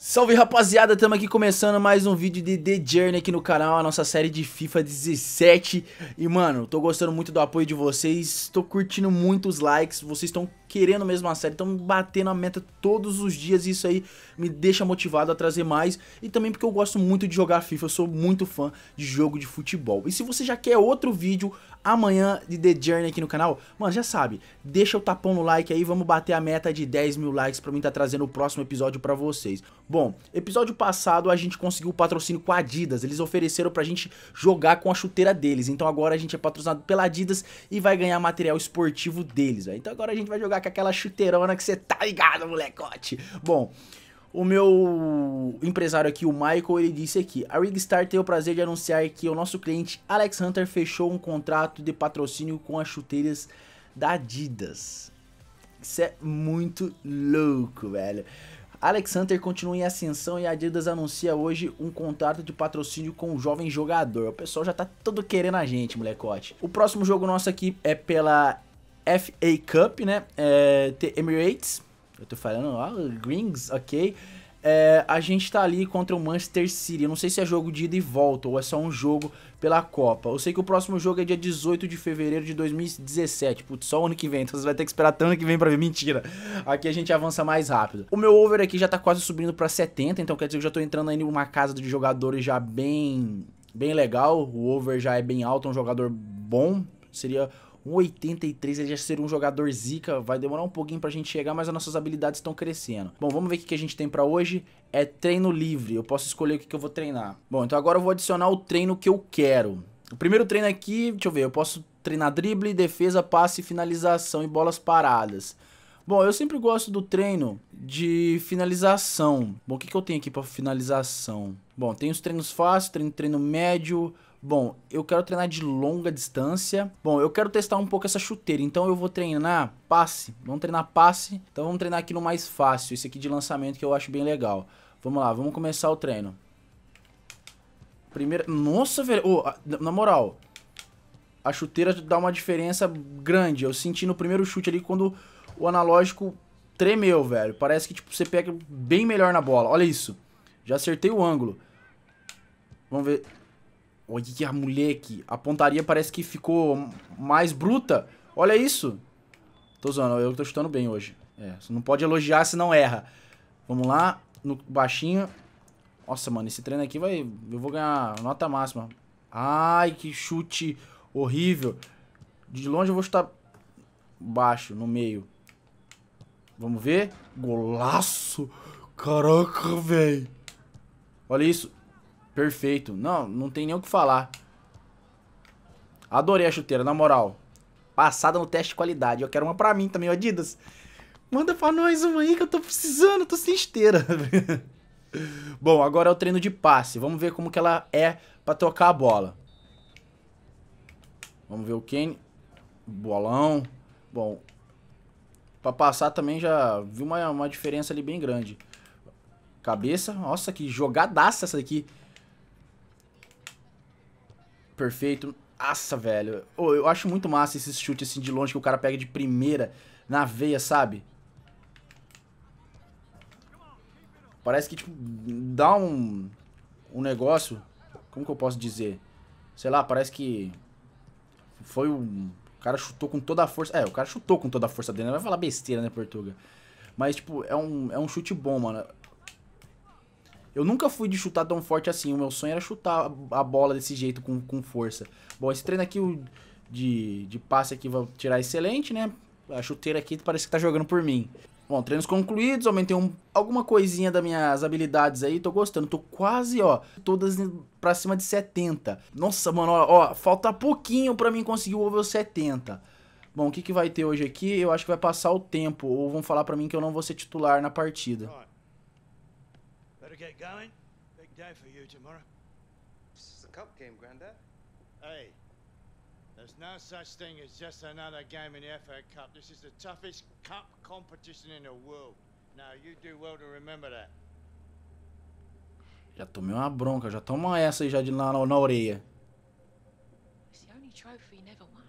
Salve rapaziada, estamos aqui começando mais um vídeo de The Journey aqui no canal, a nossa série de FIFA 17 E mano, tô gostando muito do apoio de vocês, tô curtindo muito os likes, vocês estão querendo mesmo a série, estão batendo a meta todos os dias e isso aí me deixa motivado a trazer mais. E também porque eu gosto muito de jogar FIFA, eu sou muito fã de jogo de futebol. E se você já quer outro vídeo amanhã de The Journey aqui no canal, mano, já sabe, deixa o tapão no like aí, vamos bater a meta de 10 mil likes pra mim estar tá trazendo o próximo episódio pra vocês. Bom, episódio passado a gente conseguiu o patrocínio com a Adidas, eles ofereceram pra gente jogar com a chuteira deles, então agora a gente é patrocinado pela Adidas e vai ganhar material esportivo deles, véio. então agora a gente vai jogar tá com aquela chuteirona que você tá ligado, molecote. Bom, o meu empresário aqui, o Michael, ele disse aqui: A Rigstar tem o prazer de anunciar que o nosso cliente Alex Hunter fechou um contrato de patrocínio com as chuteiras da Adidas. Isso é muito louco, velho. Alex Hunter continua em ascensão e a Adidas anuncia hoje um contrato de patrocínio com o jovem jogador. O pessoal já tá todo querendo a gente, molecote. O próximo jogo nosso aqui é pela FA Cup, né? É, Emirates, eu tô falando, ó, Greens, ok. É, a gente tá ali contra o Manchester City. Eu não sei se é jogo de ida e volta ou é só um jogo pela Copa. Eu sei que o próximo jogo é dia 18 de fevereiro de 2017. Putz, só ano que vem. Então você vai ter que esperar até ano que vem pra ver. Mentira. Aqui a gente avança mais rápido. O meu over aqui já tá quase subindo pra 70. Então quer dizer que eu já tô entrando aí numa casa de jogadores já bem, bem legal. O over já é bem alto, é um jogador bom. Seria 83, ele já ser um jogador zica, vai demorar um pouquinho pra gente chegar, mas as nossas habilidades estão crescendo. Bom, vamos ver o que a gente tem pra hoje. É treino livre, eu posso escolher o que, eu vou treinar. Bom, então agora eu vou adicionar o treino que eu quero. O primeiro treino aqui, deixa eu ver, eu posso treinar drible, defesa, passe, finalização e bolas paradas. Bom, eu sempre gosto do treino de finalização. Bom, o que, que eu tenho aqui para finalização? Bom, tem os treinos fáceis, treino, treino médio, Bom, eu quero treinar de longa distância. Bom, eu quero testar um pouco essa chuteira, então eu vou treinar passe. Vamos treinar passe. Então vamos treinar aqui no mais fácil, esse aqui de lançamento que eu acho bem legal. Vamos lá, vamos começar o treino. primeiro Nossa, velho... Oh, na moral, a chuteira dá uma diferença grande. Eu senti no primeiro chute ali quando o analógico tremeu, velho. Parece que tipo, você pega bem melhor na bola. Olha isso. Já acertei o ângulo. Vamos ver. Olha, moleque. A pontaria parece que ficou mais bruta. Olha isso. Tô zoando, eu tô chutando bem hoje. É, você não pode elogiar se não erra. Vamos lá, no baixinho. Nossa, mano, esse treino aqui vai... Eu vou ganhar nota máxima. Ai, que chute horrível. De longe eu vou chutar baixo, no meio. Vamos ver. Golaço. Caraca, velho. Olha isso. Perfeito. Não, não tem nem o que falar. Adorei a chuteira, na moral. Passada no teste de qualidade. Eu quero uma pra mim também, ó, Adidas. Manda pra nós uma aí que eu tô precisando, tô sem esteira. Bom, agora é o treino de passe. Vamos ver como que ela é pra tocar a bola. Vamos ver o Kane. Bolão. Bom, pra passar também já vi uma, uma diferença ali bem grande. Cabeça. Nossa, que jogadaça essa daqui perfeito. Nossa, velho. Oh, eu acho muito massa esses chutes assim de longe que o cara pega de primeira na veia, sabe? Parece que, tipo, dá um, um negócio... Como que eu posso dizer? Sei lá, parece que foi um... O cara chutou com toda a força... É, o cara chutou com toda a força dele. Não vai falar besteira, né, Portuga? Mas, tipo, é um, é um chute bom, mano. Eu nunca fui de chutar tão forte assim. O meu sonho era chutar a bola desse jeito, com, com força. Bom, esse treino aqui de, de passe aqui vai tirar excelente, né? A chuteira aqui parece que tá jogando por mim. Bom, treinos concluídos, aumentei um, alguma coisinha das minhas habilidades aí, tô gostando. Tô quase, ó, todas pra cima de 70. Nossa, mano, ó, ó falta pouquinho pra mim conseguir o over 70. Bom, o que, que vai ter hoje aqui? Eu acho que vai passar o tempo, ou vão falar pra mim que eu não vou ser titular na partida. get going? Big day for you tomorrow. It's a cup game, Grandad. Hey, there's no such thing as just another game in the FA Cup. This is the toughest cup competition in the world. Now, you do well to remember that. Já tomei uma bronca, já toma essa aí já de lá na, na orelha. It's the only trophy he never won.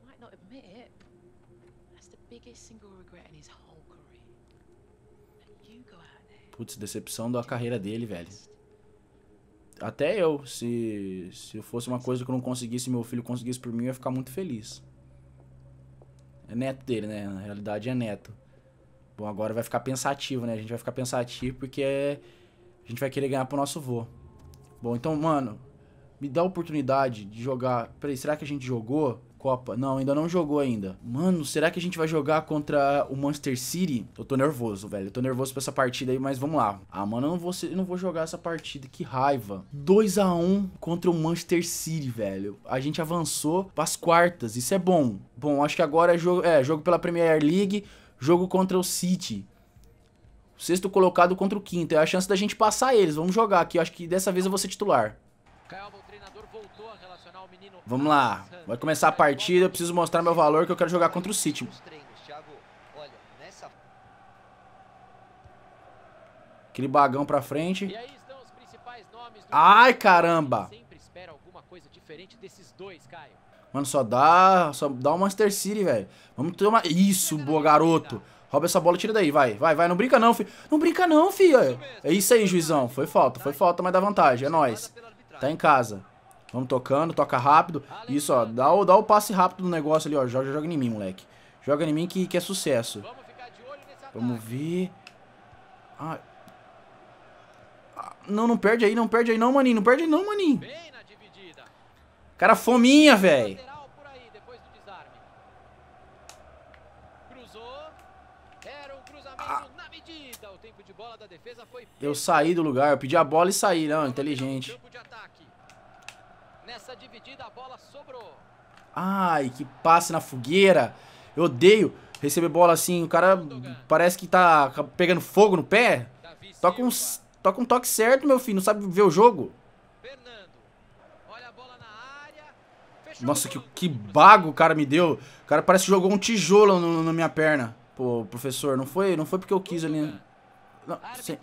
He might not admit it, but that's the biggest single regret in his whole Putz, decepção da carreira dele, velho. Até eu, se, se fosse uma coisa que eu não conseguisse, meu filho conseguisse por mim, eu ia ficar muito feliz. É neto dele, né? Na realidade é neto. Bom, agora vai ficar pensativo, né? A gente vai ficar pensativo porque é, a gente vai querer ganhar pro nosso vô. Bom, então, mano, me dá a oportunidade de jogar. Peraí, será que a gente jogou? Copa. Não, ainda não jogou ainda. Mano, será que a gente vai jogar contra o Manchester City? Eu tô nervoso, velho. Eu tô nervoso pra essa partida aí, mas vamos lá. Ah, mano, eu não vou, ser, eu não vou jogar essa partida. Que raiva. 2 a 1 contra o Manchester City, velho. A gente avançou pras quartas. Isso é bom. Bom, acho que agora é jogo, é, jogo pela Premier League, jogo contra o City. O sexto colocado contra o quinto. É a chance da gente passar eles. Vamos jogar aqui. Eu acho que dessa vez eu vou ser titular. Calma. Vamos lá. Vai começar a partida. Eu preciso mostrar meu valor que eu quero jogar contra o City. Aquele bagão pra frente. Ai, caramba. Mano, só dá, só dá o Master City, velho. Vamos tomar... Isso, boa, garoto. Rouba essa bola e tira daí, vai, vai, vai. Não brinca não, filho. Não brinca não, filho. É isso aí, juizão. Foi falta, foi falta, mas dá vantagem. É nóis. Tá em casa. Vamos tocando, toca rápido. Isso, ó, dá o, dá o passe rápido no negócio ali, ó. Joga, joga em mim, moleque. Joga em mim que, que é sucesso. Vamos ver. Ah. ah. Não, não perde aí, não perde aí não, maninho. Não perde aí não, maninho. Cara, fominha, velho. Eu saí do lugar, eu pedi a bola e saí, não, né? inteligente. Nessa dividida a bola sobrou. Ai, que passe na fogueira. Eu odeio receber bola assim. O cara parece que tá pegando fogo no pé. Toca um, toca um toque certo, meu filho. Não sabe ver o jogo. Nossa, que, que bago o cara me deu. O cara parece que jogou um tijolo no, na minha perna. Pô, professor, não foi, não foi porque eu quis ali. Né? Não, sem...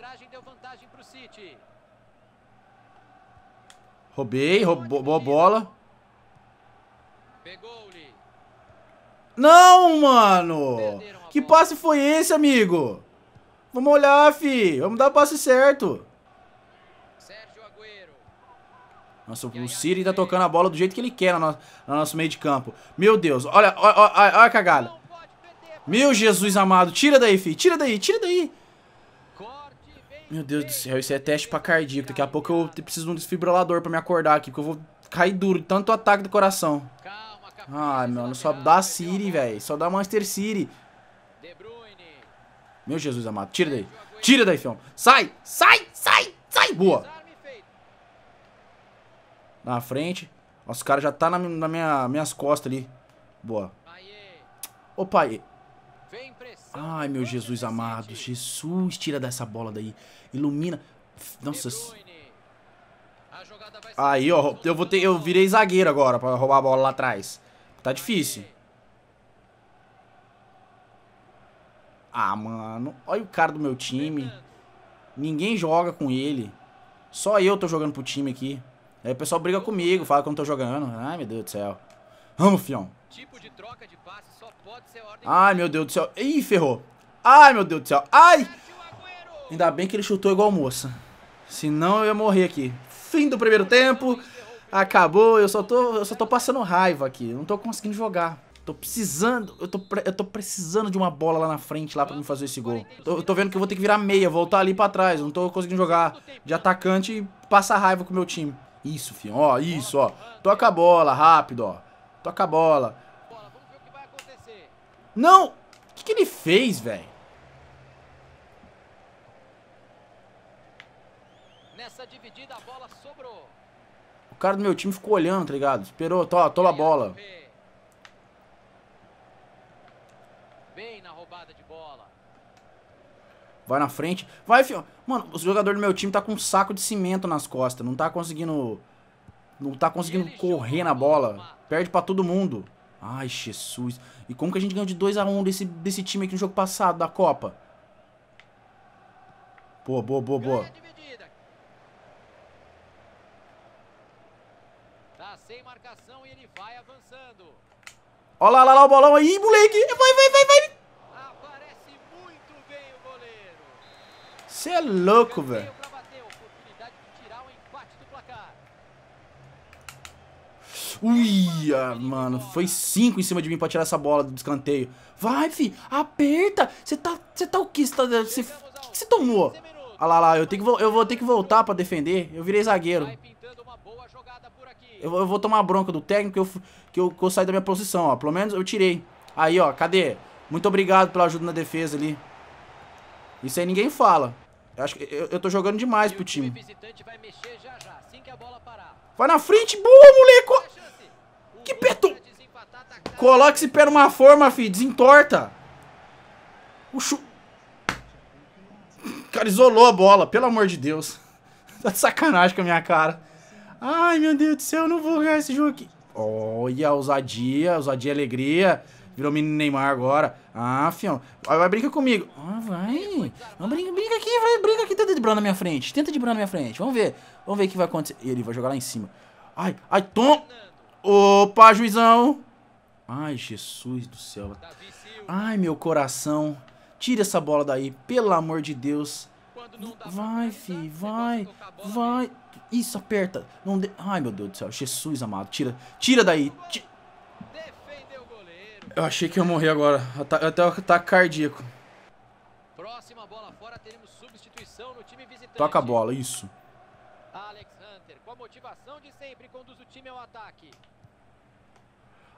Roubei, roubou boa bola. Não, mano! Que passe foi esse, amigo? Vamos olhar, fi. Vamos dar o passe certo. Nossa, o Siri tá tocando a bola do jeito que ele quer no nosso, no nosso meio de campo. Meu Deus, olha, olha, olha, olha a cagada. Meu Jesus amado, tira daí, fi. Tira daí, tira daí. Meu Deus do céu, isso é teste pra cardíaco. Daqui a pouco eu preciso de um desfibrilador pra me acordar aqui, porque eu vou cair duro, tanto ataque do coração. Ah, mano, só dá Siri, velho. Só dá Master City. Meu Jesus amado, tira daí. Tira daí, fião. Sai, sai, sai, sai. Boa. Na frente. Nossa, o cara já tá na, na minha, minhas costas ali. Boa. Opa, Ai, meu Jesus amado. Jesus, tira dessa bola daí. Ilumina. Nossa. Aí, ó. Eu, vou ter, eu virei zagueiro agora pra roubar a bola lá atrás. Tá difícil. Ah, mano. Olha o cara do meu time. Ninguém joga com ele. Só eu tô jogando pro time aqui. Aí o pessoal briga comigo, fala que eu não tô jogando. Ai, meu Deus do céu. Vamos, fião. Tipo de troca de Ai, meu Deus do céu. Ih, ferrou. Ai, meu Deus do céu. Ai! Ainda bem que ele chutou igual moça. Senão eu ia morrer aqui. Fim do primeiro tempo. Acabou. Eu só tô, eu só tô passando raiva aqui. não tô conseguindo jogar. Tô precisando, eu tô, eu tô precisando de uma bola lá na frente lá pra me fazer esse gol. Tô, tô vendo que eu vou ter que virar meia, voltar ali pra trás. Não tô conseguindo jogar de atacante e passar raiva com o meu time. Isso, filho, ó, isso, ó. Toca a bola, rápido, ó. Toca a bola. Não! O que, que ele fez, velho? Nessa dividida a bola sobrou. O cara do meu time ficou olhando, tá ligado? Esperou, tô, tô a bola. Bem na roubada de bola. Vai na frente. Vai, filho. Mano, o jogador do meu time tá com um saco de cimento nas costas. Não tá conseguindo. Não tá conseguindo correr na bola. Perde pra todo mundo. Ai, Jesus. E como que a gente ganhou de 2 a 1 um desse, desse time aqui no jogo passado da Copa? Boa, boa, boa, boa. Tá sem marcação e ele vai avançando. Olha lá, lá, lá o bolão aí, moleque. Vai, vai, vai, vai. Aparece muito bem o goleiro. Você é louco, velho. Uia, ah, mano. Foi cinco em cima de mim pra tirar essa bola do escanteio. Vai, fi. Aperta. Você tá, você tá o que? Você tá, cê, que você tomou? Olha ah lá, lá. Eu, tenho que, eu vou ter que voltar pra defender. Eu virei zagueiro. Eu, eu vou tomar bronca do técnico que eu, que, eu, que eu saí da minha posição, ó. Pelo menos eu tirei. Aí, ó. Cadê? Muito obrigado pela ajuda na defesa ali. Isso aí ninguém fala. Eu acho que eu, eu tô jogando demais pro time. Vai na frente, boa, moleque! Que peto... Coloca esse pé numa forma, fi. Desentorta. O chu... O cara isolou a bola, pelo amor de Deus. Tá de sacanagem com a minha cara. Ai, meu Deus do céu, eu não vou ganhar esse jogo aqui. Olha, ousadia, ousadia e alegria. Virou menino Neymar agora. Ah, fião. Vai, vai, brinca comigo. Ah, vai. Não, brinca, brinca aqui, vai, brinca aqui. Tenta de na minha frente. Tenta de na minha frente. Vamos ver. Vamos ver o que vai acontecer. Ele vai jogar lá em cima. Ai, ai, toma. Opa, juizão! Ai, Jesus do céu. Ai, meu coração. Tira essa bola daí, pelo amor de Deus. Vai, fi, vai, vai. Isso, aperta. Não de... Ai, meu Deus do céu. Jesus amado, tira. Tira daí. Eu achei que ia morrer agora. Até o ataque cardíaco. Toca a bola, isso.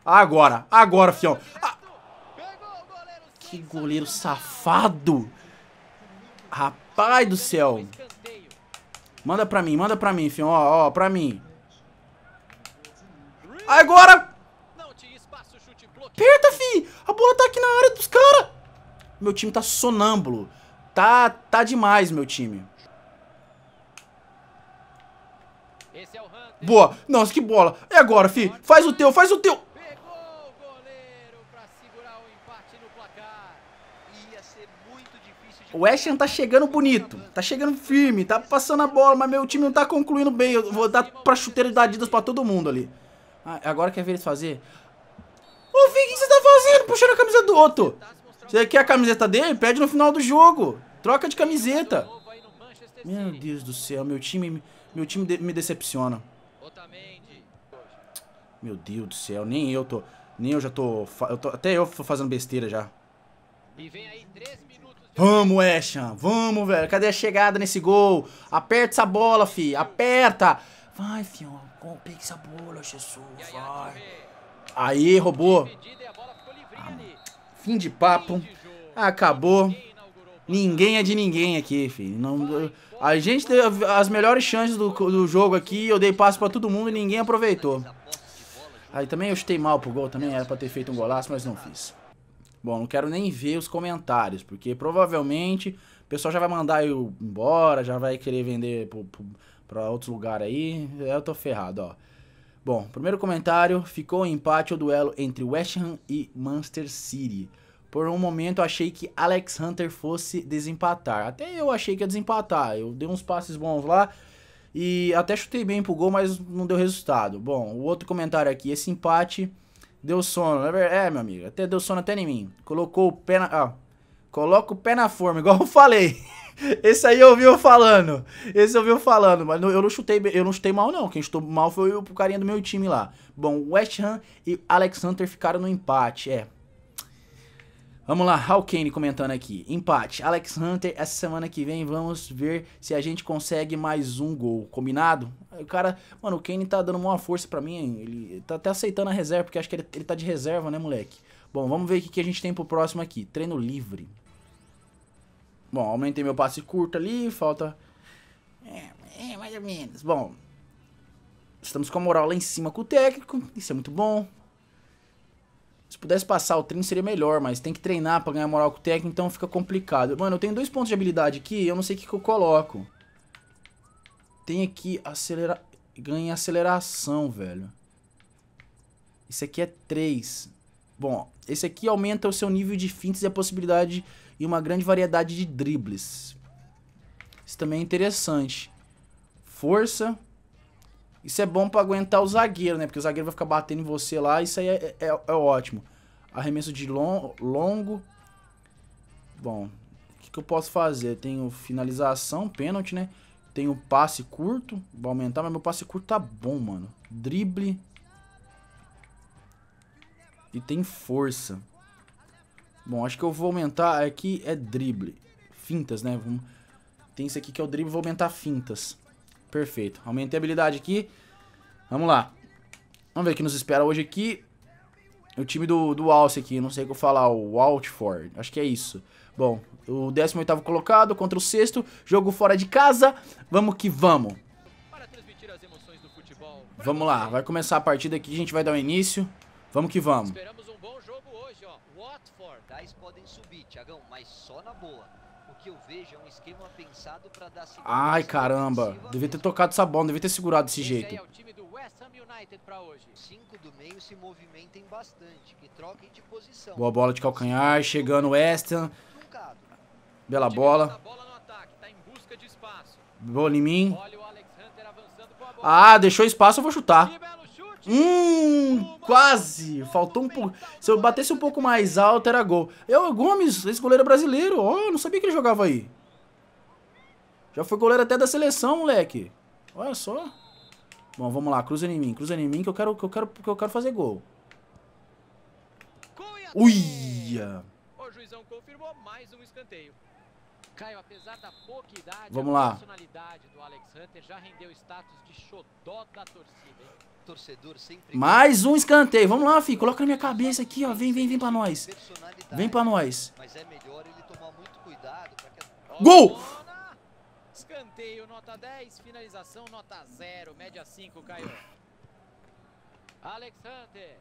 Agora, agora, fião. Ah! Que goleiro safado. Rapaz do céu. Manda pra mim, manda pra mim, fião. Ó, ó, pra mim. Agora! Aperta, fi! A bola tá aqui na área dos caras! Meu time tá sonâmbulo. Tá, tá demais, meu time. Boa. Nossa, que bola. E agora, fi? Faz o teu, faz o teu. O Ashton tá chegando bonito, tá chegando firme, tá passando a bola, mas meu time não tá concluindo bem. Eu vou dar pra chuteira da Adidas pra todo mundo ali. Ah, agora quer ver eles fazer? Ô, Fih, o que você tá fazendo? Puxando a camisa do outro. Você quer a camiseta dele? Pede no final do jogo. Troca de camiseta. Meu Deus do céu, meu time, meu time me decepciona. Meu Deus do céu, nem eu tô... Nem eu já tô, eu tô... Até eu tô fazendo besteira já. Vamos, Ashan. Vamos, velho. Cadê a chegada nesse gol? Aperta essa bola, fi. Aperta. Vai, fião. Pega essa bola, Jesus. Vai. Aí, roubou. Ah, fim de papo. Acabou. Ninguém é de ninguém aqui, filho. Não, a gente teve as melhores chances do, do jogo aqui. Eu dei passo pra todo mundo e ninguém aproveitou. Aí também eu chutei mal pro gol. Também era pra ter feito um golaço, mas não fiz. Bom, não quero nem ver os comentários, porque provavelmente o pessoal já vai mandar eu embora, já vai querer vender pro, pro, pra outros lugares aí. Eu tô ferrado, ó. Bom, primeiro comentário, ficou empate o duelo entre West Ham e Manchester City. Por um momento achei que Alex Hunter fosse desempatar. Até eu achei que ia desempatar. Eu dei uns passes bons lá e até chutei bem pro gol, mas não deu resultado. Bom, o outro comentário aqui, esse empate deu sono. É, é meu amigo, até deu sono até em mim. Colocou o pé na, ah, coloca o pé na forma, igual eu falei. Esse aí ouviu falando. Esse ouviu falando, mas eu não chutei, eu não chutei mal não. Quem chutou mal foi o carinha do meu time lá. Bom, West Ham e Alex Hunter ficaram no empate. É, Vamos lá, Hawkane comentando aqui. Empate. Alex Hunter, essa semana que vem vamos ver se a gente consegue mais um gol. Combinado? O cara, mano, o Kane tá dando uma força para mim. Ele tá até aceitando a reserva, porque acho que ele, ele tá de reserva, né, moleque? Bom, vamos ver o que a gente tem pro próximo aqui. Treino livre. Bom, aumentei meu passe curto ali, falta... É, é, mais ou menos. Bom, estamos com a moral lá em cima com o técnico, isso é muito bom. Se pudesse passar o trem seria melhor, mas tem que treinar pra ganhar moral com o técnico, então fica complicado. Mano, eu tenho dois pontos de habilidade aqui eu não sei o que, que eu coloco. Tem aqui acelerar... Ganha aceleração, velho. esse aqui é 3. Bom, esse aqui aumenta o seu nível de fintes e a possibilidade e uma grande variedade de dribles. Isso também é interessante. Força, isso é bom para aguentar o zagueiro, né? Porque o zagueiro vai ficar batendo em você lá, isso aí é, é, é, é ótimo. Arremesso de long, longo. Bom, o que, que eu posso fazer? Tenho finalização, pênalti, né? Tenho passe curto, vou aumentar, mas meu passe curto tá bom, mano. Drible. E tem força. Bom, acho que eu vou aumentar, aqui é, é drible. Fintas, né? Tem isso aqui que é o drible, vou aumentar fintas. Perfeito. Aumentei a habilidade aqui. Vamos lá. Vamos ver o que nos espera hoje aqui. O time do, do Alce aqui, não sei o que eu falar, o Outford. acho que é isso. Bom, o 18 colocado contra o 6 jogo fora de casa, vamos que vamos. Vamos lá, vai começar a partida aqui, a gente vai dar o um início, vamos que vamos. Esperamos um bom jogo hoje, ó, Watford. Guys podem subir, Tiagão, mas só na boa que eu vejo é um esquema pensado para dar Ai, caramba. Devia ter tocado essa bola, devia ter segurado desse jeito. É o time do West Ham United para hoje. Cinco do meio se movimentem bastante, que troquem de posição. Boa bola de calcanhar, chegando o West Ham. Bela bola. Tá bola em mim. Ah, deixou espaço, eu vou chutar. Hum, quase. Faltou um pouco. Se eu batesse um pouco mais alto, era gol. é o Gomes, esse goleiro é brasileiro. Ó, oh, não sabia que ele jogava aí. Já foi goleiro até da seleção, moleque. Olha só. Bom, vamos lá. Cruza em mim, cruza em mim que eu quero, que eu quero, que eu quero fazer gol. Uia! O juizão confirmou mais um escanteio. Caio, apesar da pouca idade, Vamos lá. personalidade do Alex Hunter já rendeu status de xodó da torcida, hein? Mais um escanteio. Vamos lá, filho. Coloca na minha cabeça aqui, ó. Vem, vem, vem pra nós. Vem pra nós. É gol! Escanteio, nota 10, finalização, nota 0, média 5, Caio. Alexander,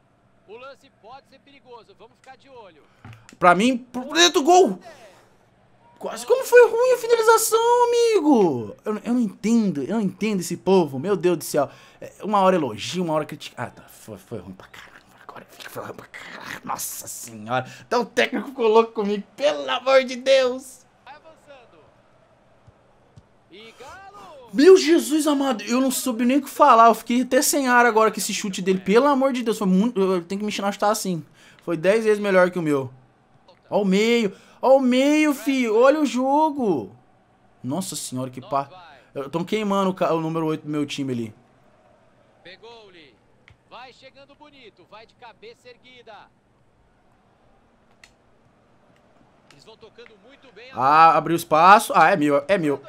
o lance pode ser perigoso, vamos ficar de olho. Pra mim, por dentro do gol! Quase como foi ruim a finalização, amigo! Eu, eu, não entendo, eu não entendo esse povo, meu Deus do céu. É, uma hora elogio, uma hora critica. Ah, tá, foi, foi ruim pra caralho. Agora foi ruim pra caralho. Nossa senhora, tá um técnico ficou louco comigo, pelo amor de Deus! Meu Jesus amado, eu não soube nem o que falar, eu fiquei até sem ar agora com esse chute dele, pelo amor de Deus, foi muito. Eu tenho que me ensinar a chutar assim. Foi 10 vezes melhor que o meu. Ao meio. Ó o meio, filho. Olha o jogo. Nossa senhora, que par... Estão queimando o, número 8 do meu time ali. Pegou-lhe. Vai chegando bonito. Vai de cabeça erguida. Eles vão tocando muito bem. Ah, abriu espaço. Ah, é meu. É meu.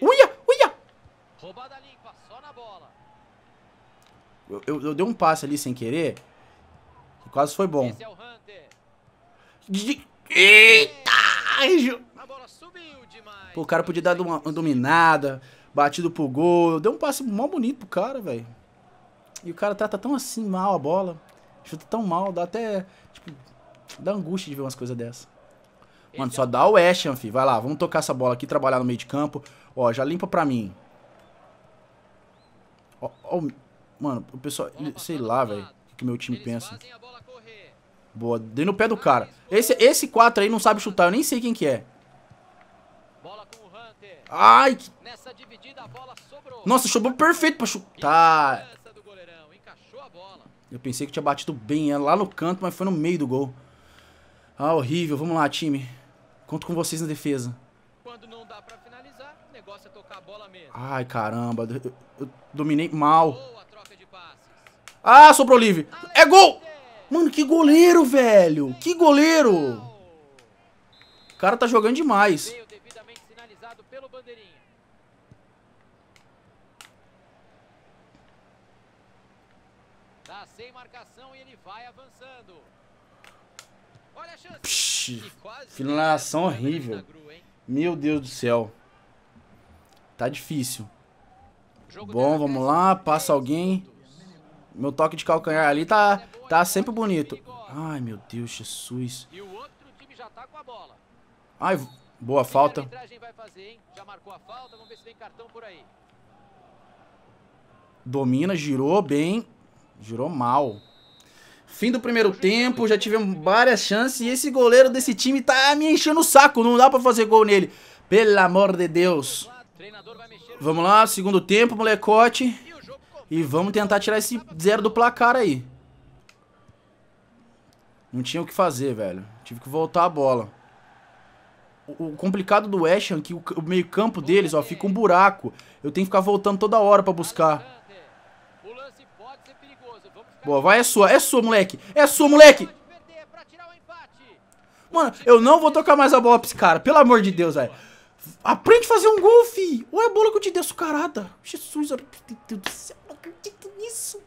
Uia, uia. Roubada limpa, só na bola. Eu, eu, eu dei um passe ali sem querer. quase foi bom. Esse é o Eita! Pô, o cara podia dar uma, uma dominada, batido pro gol. Deu um passe mó bonito pro cara, velho. E o cara trata tão assim mal a bola. Chuta tão mal, dá até. Tipo, dá angústia de ver umas coisas dessas. Mano, é só dá o West fi. Vai lá, vamos tocar essa bola aqui, trabalhar no meio de campo. Ó, já limpa pra mim. Ó, ó mano, o pessoal, sei lá, velho, o que meu time pensa. Boa, dei no pé do cara. Esse, esse 4 aí não sabe chutar, eu nem sei quem que é. Ai, que... Nossa, chutou perfeito pra chutar. Eu pensei que tinha batido bem, é lá no canto, mas foi no meio do gol. Ah, horrível. Vamos lá, time. Conto com vocês na defesa. É Ai, caramba. Eu, eu dominei mal. Ah, sobrou livre. É gol! Mano, que goleiro, velho. Que goleiro. O cara tá jogando demais. Tá sem marcação e ele vai avançando. Olha a chance. finalização horrível. Meu Deus do céu. Tá difícil. Bom, vamos lá. Passa alguém. Meu toque de calcanhar ali tá, tá sempre bonito. Ai, meu Deus, Jesus. Tá Ai, boa falta. Domina, girou bem. Girou mal. Fim do primeiro tempo, já tivemos várias chances e esse goleiro desse time tá me enchendo o saco, não dá pra fazer gol nele. Pelo amor de Deus. Vamos lá, segundo tempo, molecote. E vamos tentar tirar esse zero do placar aí. Não tinha o que fazer, velho. Tive que voltar a bola. O, complicado do West Ham, é que o, meio campo deles, ó, fica um buraco. Eu tenho que ficar voltando toda hora pra buscar. Boa, vai, é sua, é sua, moleque. É sua, moleque. Mano, eu não vou tocar mais a bola pra esse cara. Pelo amor de Deus, velho. Aprende a fazer um gol, fi. Ou é bola que eu te desço, carada. Jesus, meu Deus do céu acredito nisso.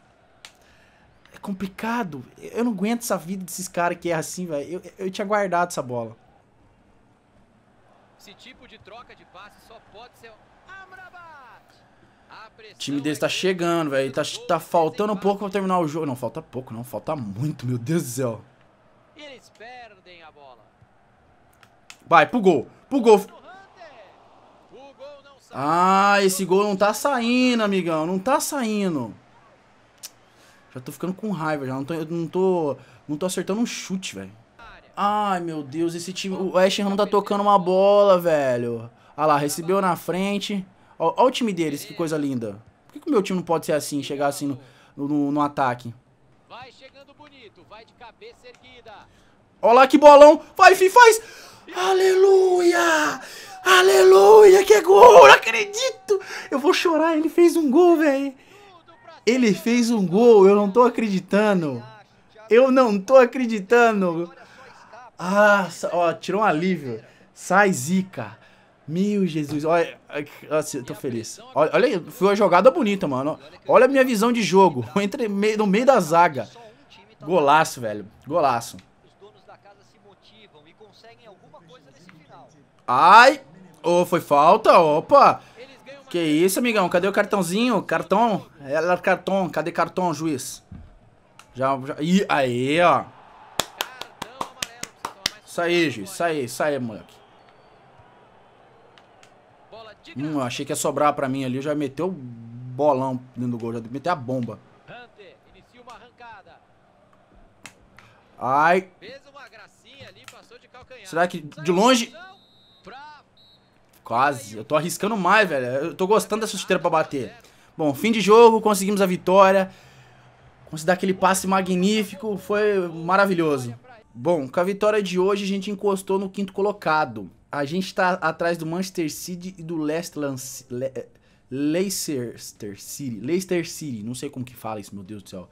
É complicado. Eu não aguento essa vida desses caras que é assim, velho. Eu, eu tinha guardado essa bola. Esse tipo de troca de passe só pode ser o time deles é tá chegando, velho. Tá, tá faltando um pouco pra terminar o jogo. Não, falta pouco, não. Falta muito, meu Deus do céu. Vai, pro gol. Pro gol. Ah, esse gol não tá saindo, amigão. Não tá saindo. Já tô ficando com raiva, já. Não tô, não tô, não tô acertando um chute, velho. Ai, meu Deus, esse time... O West não tá tocando uma bola, velho. Ah lá, recebeu na frente. Ó, ó o time deles, que coisa linda. Por que, que o meu time não pode ser assim, chegar assim no, no, no ataque? Vai chegando bonito, vai de cabeça erguida. Olha lá que bolão. Vai, Fih, faz. Aleluia! Aleluia, que gol, não acredito. Eu vou chorar, ele fez um gol, velho. Ele fez um gol, eu não tô acreditando. Eu não tô acreditando. Ah, ó, tirou um alívio. Sai, Zica. Meu Jesus, olha, eu tô feliz. Olha, olha, foi uma jogada bonita, mano. Olha a minha visão de jogo. Entre no meio da zaga. Golaço, velho. Golaço. Ai! Oh, foi falta? Opa! Que isso, amigão? Cadê o cartãozinho? Cartão? Ela é cartão. Cadê cartão, juiz? Já, já... Ih, aí, ó. Isso aí, juiz. Isso aí, isso aí, moleque. Hum, achei que ia sobrar pra mim ali. Já meteu o bolão dentro do gol. Já meteu a bomba. Ai. Será que de longe... Quase. Eu tô arriscando mais, velho. Eu tô gostando dessa chuteira pra bater. Bom, fim de jogo, conseguimos a vitória. Conseguimos dar aquele passe magnífico, foi maravilhoso. Bom, com a vitória de hoje a gente encostou no quinto colocado. A gente tá atrás do Manchester City e do Leicester, Le eh, Leicester City. Leicester City, não sei como que fala isso, meu Deus do céu.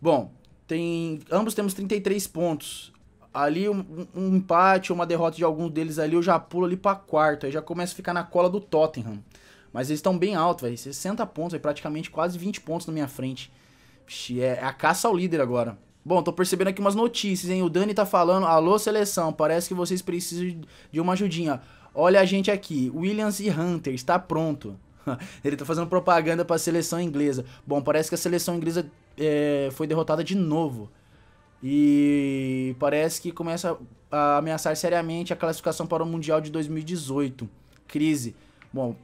Bom, tem, ambos temos 33 pontos ali um, um empate, uma derrota de algum deles ali, eu já pulo ali pra quarto. Aí já começa a ficar na cola do Tottenham. Mas eles estão bem alto, velho. 60 pontos, véio, praticamente quase 20 pontos na minha frente. Vixe, é, é a caça ao líder agora. Bom, tô percebendo aqui umas notícias, hein? O Dani tá falando, alô seleção, parece que vocês precisam de uma ajudinha. Olha a gente aqui, Williams e Hunter, está pronto. Ele tá fazendo propaganda para a seleção inglesa. Bom, parece que a seleção inglesa é, foi derrotada de novo. E parece que começa a ameaçar seriamente a classificação para o Mundial de 2018. Crise. Bom,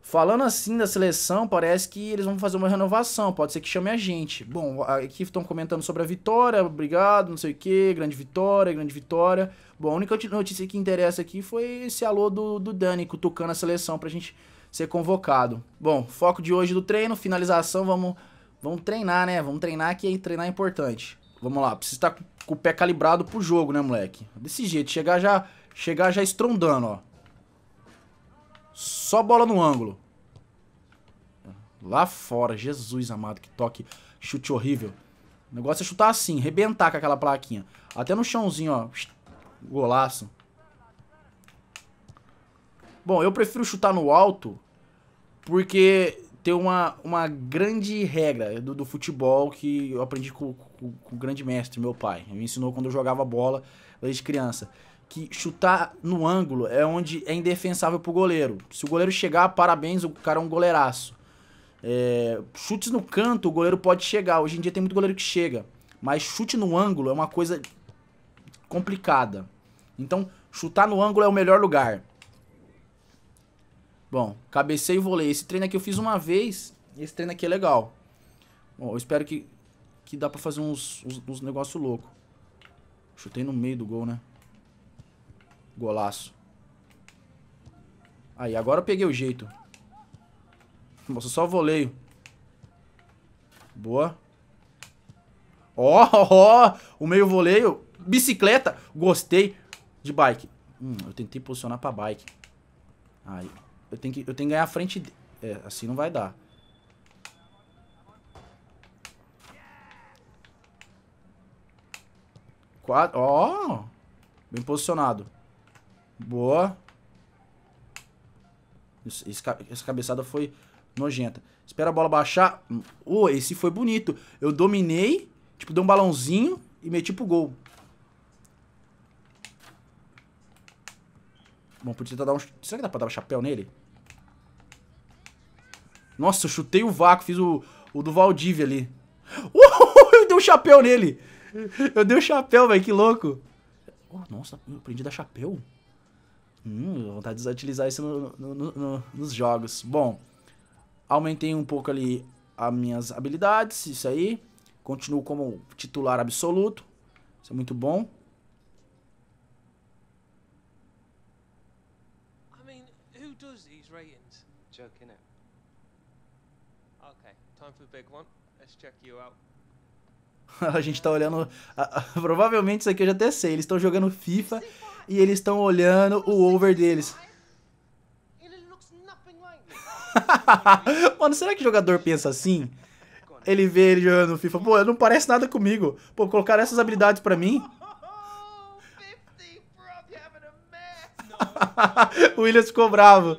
falando assim da seleção, parece que eles vão fazer uma renovação. Pode ser que chame a gente. Bom, aqui estão comentando sobre a vitória. Obrigado, não sei o que. Grande vitória, grande vitória. Bom, a única notícia que interessa aqui foi esse alô do, do Dani cutucando a seleção para a gente ser convocado. Bom, foco de hoje do treino, finalização. Vamos, vamos treinar, né? Vamos treinar que treinar é importante. Vamos lá, precisa estar tá com o pé calibrado pro jogo, né, moleque? Desse jeito, chegar já, chegar já estrondando, ó. Só bola no ângulo. Lá fora, Jesus amado, que toque, chute horrível. O negócio é chutar assim, rebentar com aquela plaquinha. Até no chãozinho, ó. Golaço. Bom, eu prefiro chutar no alto, porque tem uma, uma grande regra do, do futebol que eu aprendi com, com, com o grande mestre, meu pai. Ele me ensinou quando eu jogava bola desde criança. Que chutar no ângulo é onde é indefensável pro goleiro. Se o goleiro chegar, parabéns, o cara é um goleiraço. É, chutes no canto, o goleiro pode chegar. Hoje em dia tem muito goleiro que chega. Mas chute no ângulo é uma coisa complicada. Então, chutar no ângulo é o melhor lugar. Bom, cabeceio e volei. Esse treino aqui eu fiz uma vez. esse treino aqui é legal. Bom, eu espero que, que dá pra fazer uns, uns, uns negócios loucos. Chutei no meio do gol, né? Golaço. Aí, agora eu peguei o jeito. Nossa, só voleio. Boa. Ó, oh, ó, oh, o meio voleio. Bicicleta. Gostei de bike. Hum, eu tentei posicionar pra bike. Aí, eu tenho que, eu tenho que ganhar a frente... É, assim não vai dar. Quatro... Ó! Oh, bem posicionado. Boa. Esse, essa cabeçada foi nojenta. Espera a bola baixar. Oh, esse foi bonito. Eu dominei, tipo, dei um balãozinho e meti pro gol. Bom, podia dar um... Será que dá pra dar um chapéu nele? Nossa, eu chutei o vácuo, fiz o, o do Valdivia ali. Uh, eu dei um chapéu nele! Eu dei um chapéu, velho, que louco! Oh, nossa, eu aprendi a dar chapéu. Hum, vontade de utilizar isso no, no, no, nos jogos. Bom, aumentei um pouco ali as minhas habilidades, isso aí. Continuo como titular absoluto. Isso é muito bom. joke, innit? Okay, time for the big one. Let's check you out. a gente tá olhando. A, a, provavelmente isso aqui eu já até sei. Eles estão jogando FIFA e eles estão olhando o over deles. Mano, será que jogador pensa assim? Ele vê ele jogando FIFA. Pô, não parece nada comigo. Pô, colocaram essas habilidades pra mim. Oh, o Williams ficou bravo.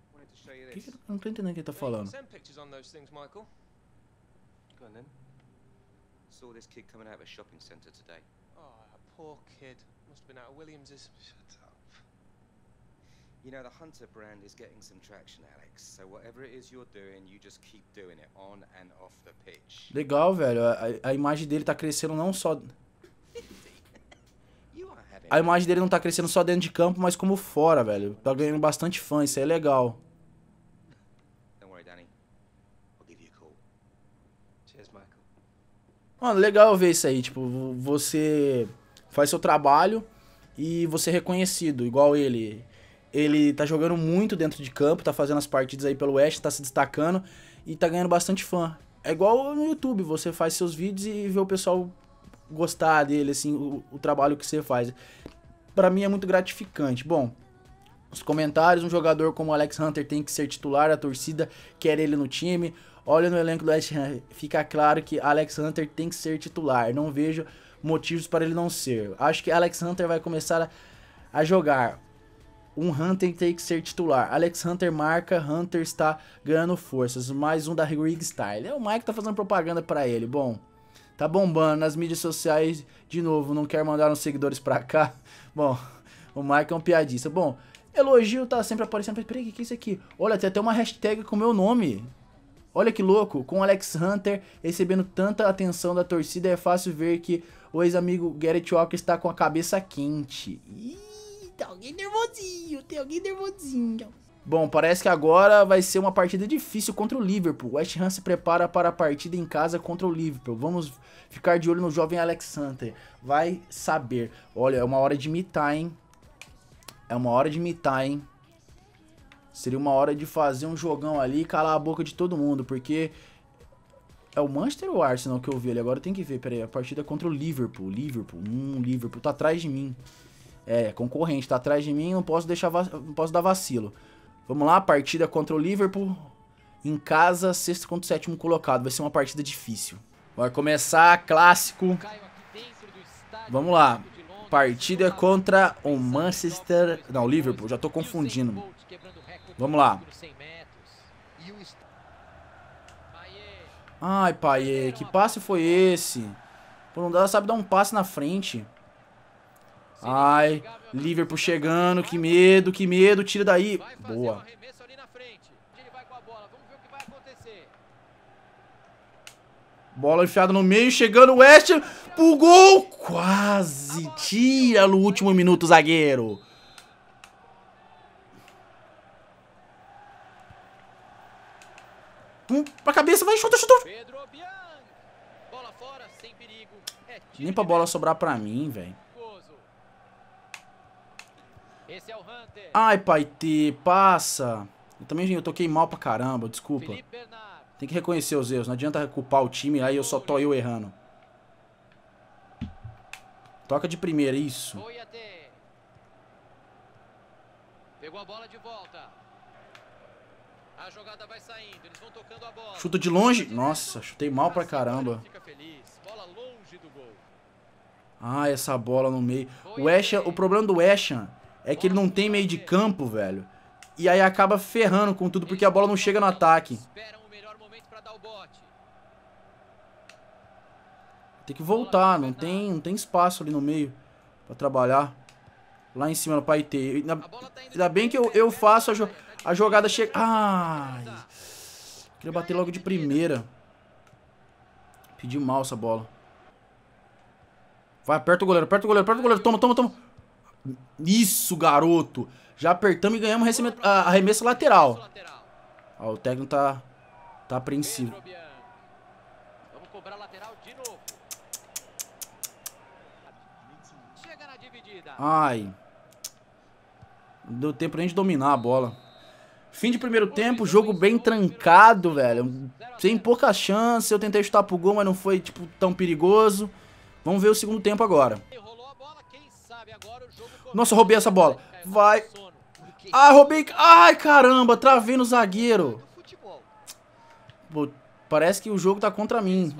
Que que, não tô entendendo o que ele tá falando. Go on then. Saw this kid coming out of a shopping centre today. Oh, that poor kid. Must have been out of Williams's. Shut up. You know, the Hunter brand is getting some traction, Alex. So whatever it is you're doing, you just keep doing it on and off the pitch. Legal, velho. A, a imagem dele tá crescendo não só a imagem dele não tá crescendo só dentro de campo, mas como fora, velho. Tá ganhando bastante fã, isso é legal. Mano, legal ver isso aí, tipo, você faz seu trabalho e você é reconhecido, igual ele. Ele tá jogando muito dentro de campo, tá fazendo as partidas aí pelo West, tá se destacando e tá ganhando bastante fã. É igual no YouTube, você faz seus vídeos e vê o pessoal gostar dele, assim, o, o trabalho que você faz. Para mim é muito gratificante. Bom, os comentários, um jogador como Alex Hunter tem que ser titular, a torcida quer ele no time. Olha no elenco do West Ham, fica claro que Alex Hunter tem que ser titular. Não vejo motivos para ele não ser. Acho que Alex Hunter vai começar a, a jogar. Um Hunter tem que ser titular. Alex Hunter marca, Hunter está ganhando forças. Mais um da Rig Style. É o Mike tá fazendo propaganda para ele. Bom, Tá bombando nas mídias sociais de novo, não quer mandar uns seguidores pra cá. Bom, o Mike é um piadista. Bom, elogio tá sempre aparecendo. Mas, peraí, o que, é isso aqui? Olha, tem até uma hashtag com meu nome. Olha que louco, com Alex Hunter recebendo tanta atenção da torcida, é fácil ver que o ex-amigo Garrett Walker está com a cabeça quente. Ih, tem tá alguém nervosinho, tem alguém nervosinho. Bom, parece que agora vai ser uma partida difícil contra o Liverpool. West Ham se prepara para a partida em casa contra o Liverpool. Vamos ficar de olho no jovem Alexander. Vai saber. Olha, é uma hora de imitar, hein? É uma hora de imitar, hein? Seria uma hora de fazer um jogão ali e calar a boca de todo mundo, porque é o Manchester ou o Arsenal que eu vi ali? Agora tem que ver, peraí. A partida contra o Liverpool. Liverpool. Hum, Liverpool tá atrás de mim. É, concorrente, tá atrás de mim, não posso deixar não posso dar vacilo. Vamos lá, partida contra o Liverpool. Em casa, sexto contra o sétimo colocado. Vai ser uma partida difícil. Vai começar, clássico. Vamos lá. Partida contra o Manchester... Não, o Liverpool. Já tô confundindo. Vamos lá. Ai, pai, que passe foi esse? Por não dá, sabe dar um passe na frente. Ai, Liverpool chegando, que medo, que medo, tira daí. Boa. Bola enfiada no meio, chegando o West pro gol. Quase tira no último minuto, zagueiro. Pum, pra cabeça, vai, chuta, chuta. É Nem pra bola sobrar pra mim, velho. É Ai, Paiti, passa. Eu também eu toquei mal pra caramba, desculpa. Tem que reconhecer os erros. Não adianta culpar o time, aí eu só tô eu errando. Toca de primeira, isso. Pegou a bola de volta. A jogada vai saindo, eles vão tocando a bola. Chuta de longe. Nossa, chutei mal pra assim caramba. Ah, essa bola no meio. O Eshan, o problema do Eshan é que ele não tem meio de campo, velho. E aí acaba ferrando com tudo, porque a bola não chega no ataque. Tem que voltar, não tem, não tem espaço ali no meio pra trabalhar. Lá em cima no pai Ainda, ainda bem que eu, eu faço a, jo a jogada chega. Ah, Queria bater logo de primeira. Pedi mal essa bola. Vai, aperta o goleiro, aperta o goleiro, aperta o goleiro. Toma, toma, toma. Isso, garoto. Já apertamos e ganhamos ah, arremesso lateral. Ó, o técnico tá, tá apreensivo. Ai. Não deu tempo nem de dominar a bola. Fim de primeiro tempo, jogo bem trancado, velho. Sem pouca chance, eu tentei chutar pro gol, mas não foi, tipo, tão perigoso. Vamos ver o segundo tempo agora. Nossa, roubei essa bola. Vai. Ah, roubei. Ai, caramba, travei no zagueiro. Pô, parece que o jogo tá contra mim.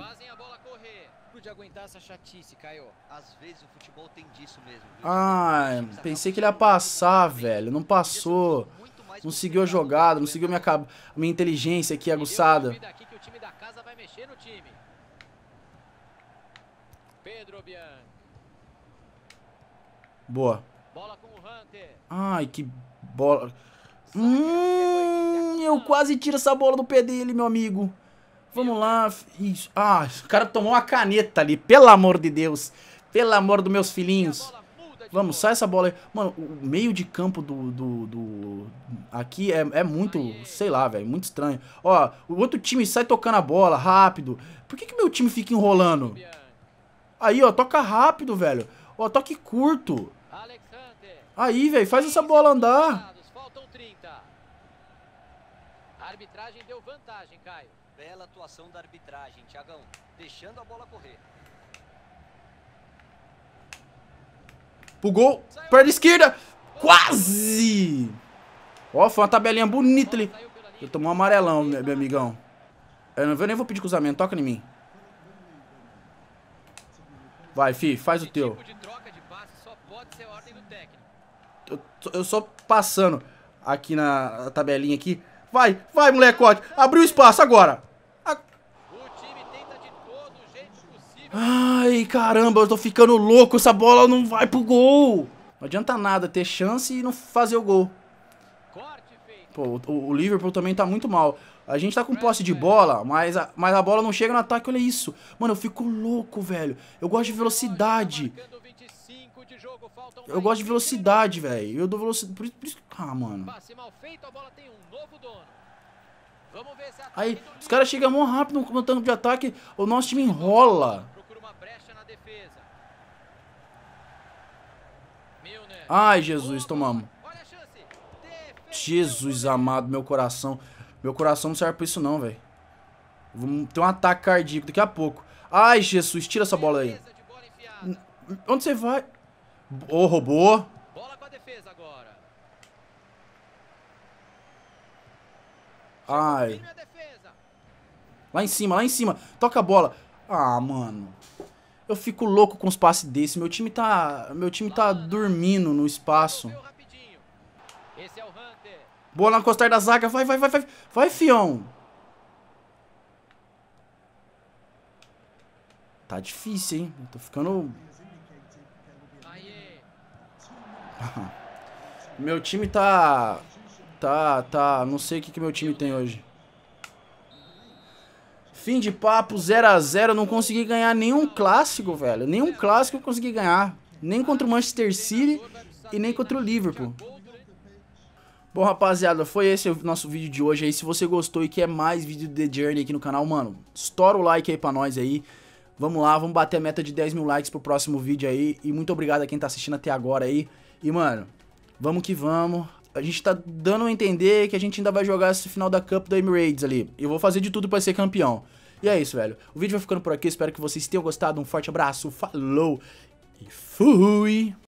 Ai, pensei que ele ia passar, velho. Não passou. Não seguiu a jogada, não seguiu minha, minha inteligência aqui aguçada. Boa. Ai, que bola. Hum, eu quase tiro essa bola do pé dele, meu amigo. Vamos lá. Isso. Ah, o cara tomou uma caneta ali. Pelo amor de Deus. Pelo amor dos meus filhinhos. Vamos, sai essa bola aí. Mano, o meio de campo do. do, do... Aqui é, é muito. Sei lá, velho. Muito estranho. Ó, o outro time sai tocando a bola rápido. Por que, que meu time fica enrolando? Aí, ó, toca rápido, velho. Ó, toque curto. Aí, velho, faz essa bola andar. Faltam 30. A arbitragem deu vantagem, Caio. Bela atuação da arbitragem, Tiagão. Deixando a bola correr. Pro gol. Perna esquerda. Quase! Ó, foi uma tabelinha bonita ali. Eu tomou um amarelão, meu, né, meu amigão. Eu não eu nem vou pedir cruzamento, toca em mim. Vai, Fi, faz o teu. Eu só passando aqui na tabelinha aqui. Vai, vai, molecote. Abriu espaço agora. Ai, caramba, eu tô ficando louco. Essa bola não vai pro gol. Não adianta nada ter chance e não fazer o gol. Pô, o, o Liverpool também tá muito mal. A gente tá com posse de bola, mas a, mas a bola não chega no ataque, olha isso. Mano, eu fico louco, velho. Eu gosto de velocidade. Eu gosto de velocidade, velho. Eu dou velocidade. Por isso, que. Ah, mano. Aí, os caras chegam mó rápido no tanto de ataque. O nosso time enrola. Ai, Jesus, tomamos. Jesus amado, meu coração. Meu coração não serve pra isso não, velho. Vou ter um ataque cardíaco daqui a pouco. Ai, Jesus, tira essa bola aí. Onde você vai? O robô. Bola com a defesa agora. Ai. Lá em cima, lá em cima. Toca a bola. Ah, mano. Eu fico louco com os passes desse. Meu time tá, meu time tá dormindo no espaço. É bola na costar da zaga. Vai, vai, vai, vai. Vai, fião. Tá difícil, hein? tô ficando Meu time tá... Tá, tá... Não sei o que, que meu time tem hoje. Fim de papo, 0x0. Não consegui ganhar nenhum clássico, velho. Nenhum clássico eu consegui ganhar. Nem contra o Manchester City e nem contra o Liverpool. Bom, rapaziada, foi esse o nosso vídeo de hoje aí. Se você gostou e quer mais vídeo de The Journey aqui no canal, mano, estoura o like aí pra nós aí. Vamos lá, vamos bater a meta de 10 mil likes pro próximo vídeo aí. E muito obrigado a quem tá assistindo até agora aí. E, mano, vamos que vamos. A gente tá dando a entender que a gente ainda vai jogar esse final da Cup da Emirates ali. Eu vou fazer de tudo para ser campeão. E é isso, velho. O vídeo vai ficando por aqui. Espero que vocês tenham gostado. Um forte abraço. Falou. E fui.